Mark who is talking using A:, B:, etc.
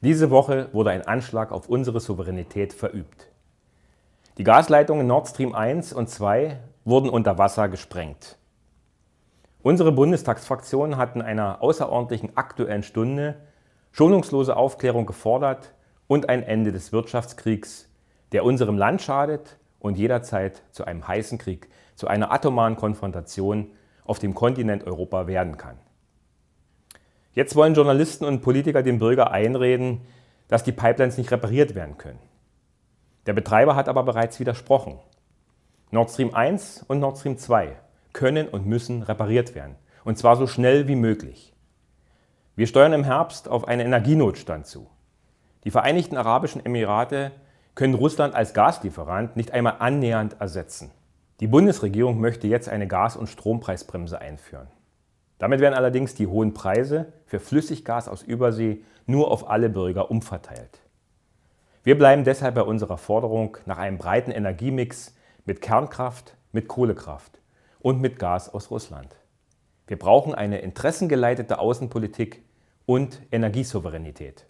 A: Diese Woche wurde ein Anschlag auf unsere Souveränität verübt. Die Gasleitungen Nord Stream 1 und 2 wurden unter Wasser gesprengt. Unsere Bundestagsfraktion hat in einer außerordentlichen aktuellen Stunde schonungslose Aufklärung gefordert und ein Ende des Wirtschaftskriegs, der unserem Land schadet und jederzeit zu einem heißen Krieg, zu einer atomaren Konfrontation auf dem Kontinent Europa werden kann. Jetzt wollen Journalisten und Politiker dem Bürger einreden, dass die Pipelines nicht repariert werden können. Der Betreiber hat aber bereits widersprochen. Nord Stream 1 und Nord Stream 2 können und müssen repariert werden. Und zwar so schnell wie möglich. Wir steuern im Herbst auf einen Energienotstand zu. Die Vereinigten Arabischen Emirate können Russland als Gaslieferant nicht einmal annähernd ersetzen. Die Bundesregierung möchte jetzt eine Gas- und Strompreisbremse einführen. Damit werden allerdings die hohen Preise für Flüssiggas aus Übersee nur auf alle Bürger umverteilt. Wir bleiben deshalb bei unserer Forderung nach einem breiten Energiemix mit Kernkraft, mit Kohlekraft und mit Gas aus Russland. Wir brauchen eine interessengeleitete Außenpolitik und Energiesouveränität.